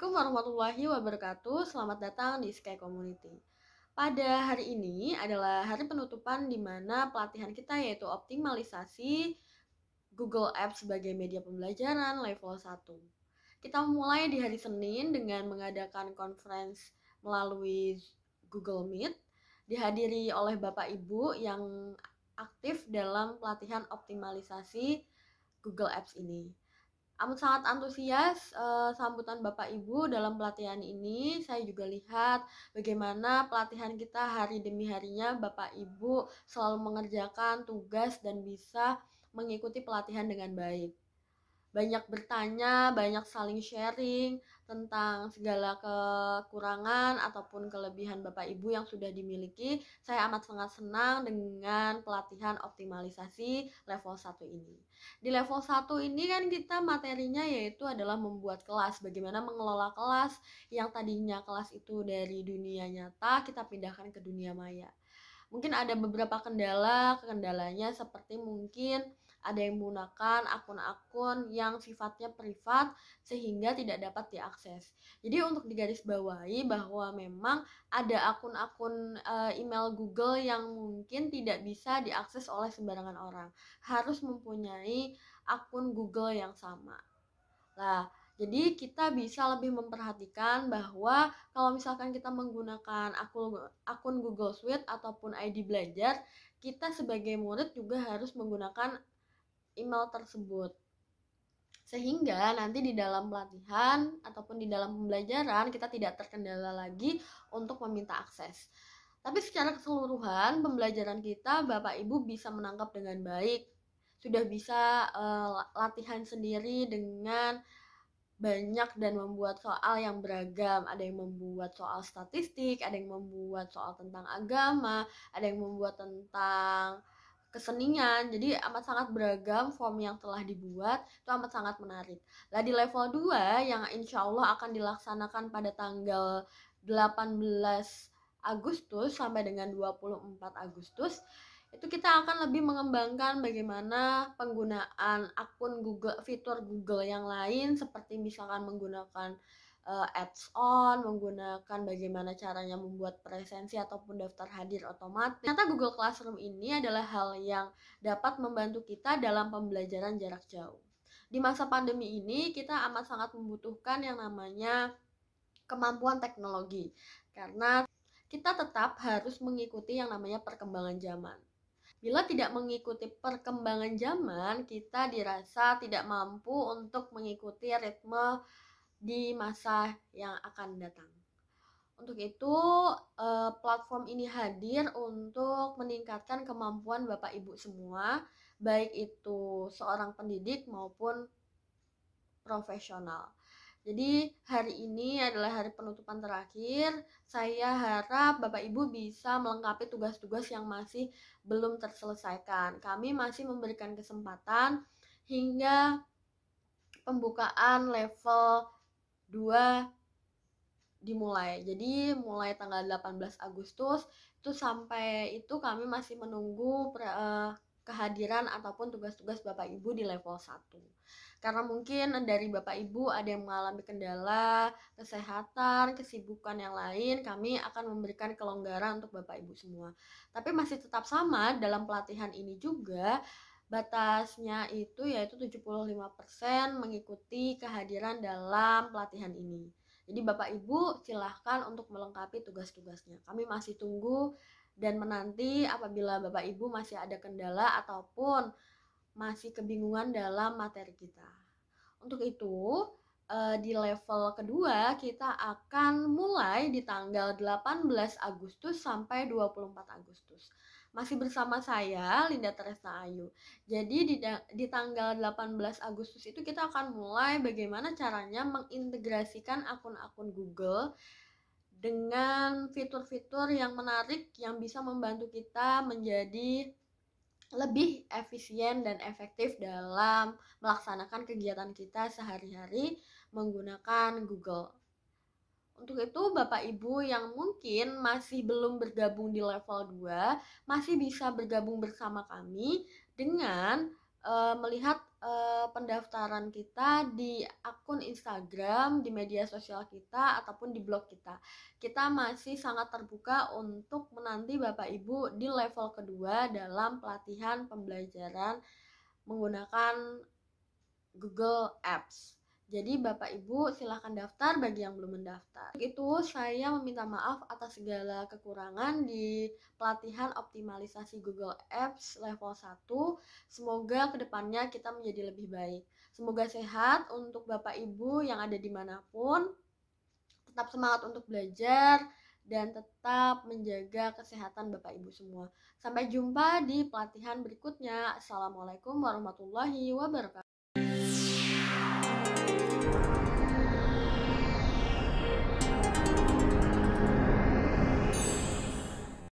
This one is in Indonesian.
Assalamualaikum warahmatullahi wabarakatuh. Selamat datang di Sky Community. Pada hari ini adalah hari penutupan di mana pelatihan kita yaitu optimalisasi Google Apps sebagai media pembelajaran level 1. Kita mulai di hari Senin dengan mengadakan conference melalui Google Meet dihadiri oleh Bapak Ibu yang aktif dalam pelatihan optimalisasi Google Apps ini. Amat sangat antusias uh, sambutan Bapak Ibu dalam pelatihan ini. Saya juga lihat bagaimana pelatihan kita hari demi harinya Bapak Ibu selalu mengerjakan tugas dan bisa mengikuti pelatihan dengan baik. Banyak bertanya, banyak saling sharing, tentang segala kekurangan ataupun kelebihan Bapak Ibu yang sudah dimiliki. Saya amat sangat senang dengan pelatihan optimalisasi level 1 ini. Di level 1 ini kan kita materinya yaitu adalah membuat kelas, bagaimana mengelola kelas yang tadinya kelas itu dari dunia nyata kita pindahkan ke dunia maya mungkin ada beberapa kendala kendalanya seperti mungkin ada yang menggunakan akun-akun yang sifatnya privat sehingga tidak dapat diakses. Jadi untuk digarisbawahi bahwa memang ada akun-akun eh, email Google yang mungkin tidak bisa diakses oleh sembarangan orang. Harus mempunyai akun Google yang sama. Nah, jadi kita bisa lebih memperhatikan bahwa kalau misalkan kita menggunakan akun, Google Suite ataupun ID Belajar, kita sebagai murid juga harus menggunakan email tersebut. Sehingga nanti di dalam pelatihan ataupun di dalam pembelajaran kita tidak terkendala lagi untuk meminta akses. Tapi secara keseluruhan pembelajaran kita Bapak Ibu bisa menangkap dengan baik. Sudah bisa uh, latihan sendiri dengan banyak dan membuat soal yang beragam. Ada yang membuat soal statistik, ada yang membuat soal tentang agama, ada yang membuat tentang kesenian. Jadi amat sangat beragam form yang telah dibuat, itu amat sangat menarik. Nah di level 2 yang insya Allah akan dilaksanakan pada tanggal 18 Agustus sampai dengan 24 Agustus itu kita akan lebih mengembangkan bagaimana penggunaan akun Google fitur Google yang lain seperti misalkan menggunakan uh, ads on, menggunakan bagaimana caranya membuat presensi ataupun daftar hadir otomatis. Ternyata Google Classroom ini adalah hal yang dapat membantu kita dalam pembelajaran jarak jauh. Di masa pandemi ini kita amat sangat membutuhkan yang namanya kemampuan teknologi karena kita tetap harus mengikuti yang namanya perkembangan zaman. Bila tidak mengikuti perkembangan zaman, kita dirasa tidak mampu untuk mengikuti ritme di masa yang akan datang. Untuk itu, eh, platform ini hadir untuk meningkatkan kemampuan Bapak Ibu semua, baik itu seorang pendidik maupun profesional. Jadi hari ini adalah hari penutupan terakhir. Saya harap Bapak Ibu bisa melengkapi tugas-tugas yang masih belum terselesaikan. Kami masih memberikan kesempatan hingga pembukaan level 2 dimulai. Jadi mulai tanggal 18 Agustus itu sampai itu kami masih menunggu eh, kehadiran ataupun tugas-tugas Bapak Ibu di level 1. Karena mungkin dari Bapak Ibu ada yang mengalami kendala kesehatan, kesibukan yang lain, kami akan memberikan kelonggaran untuk Bapak Ibu semua. Tapi masih tetap sama dalam pelatihan ini juga batasnya itu yaitu 75% mengikuti kehadiran dalam pelatihan ini. Jadi Bapak Ibu silahkan untuk melengkapi tugas-tugasnya. Kami masih tunggu dan menanti apabila Bapak Ibu masih ada kendala ataupun masih kebingungan dalam materi kita. Untuk itu, eh, di level kedua kita akan mulai di tanggal 18 Agustus sampai 24 Agustus. Masih bersama saya Linda Teresa Ayu. Jadi di, di tanggal 18 Agustus itu kita akan mulai bagaimana caranya mengintegrasikan akun-akun Google dengan fitur-fitur yang menarik yang bisa membantu kita menjadi lebih efisien dan efektif dalam melaksanakan kegiatan kita sehari-hari menggunakan Google. Untuk itu, Bapak Ibu yang mungkin masih belum bergabung di level 2, masih bisa bergabung bersama kami dengan uh, melihat uh, pendaftaran kita di akun Instagram, di media sosial kita ataupun di blog kita. Kita masih sangat terbuka untuk menanti Bapak Ibu di level kedua dalam pelatihan pembelajaran menggunakan Google Apps. Jadi Bapak Ibu silahkan daftar bagi yang belum mendaftar. Itu saya meminta maaf atas segala kekurangan di pelatihan optimalisasi Google Apps level 1. Semoga kedepannya kita menjadi lebih baik. Semoga sehat untuk Bapak Ibu yang ada dimanapun. Tetap semangat untuk belajar dan tetap menjaga kesehatan Bapak Ibu semua. Sampai jumpa di pelatihan berikutnya. Assalamualaikum warahmatullahi wabarakatuh.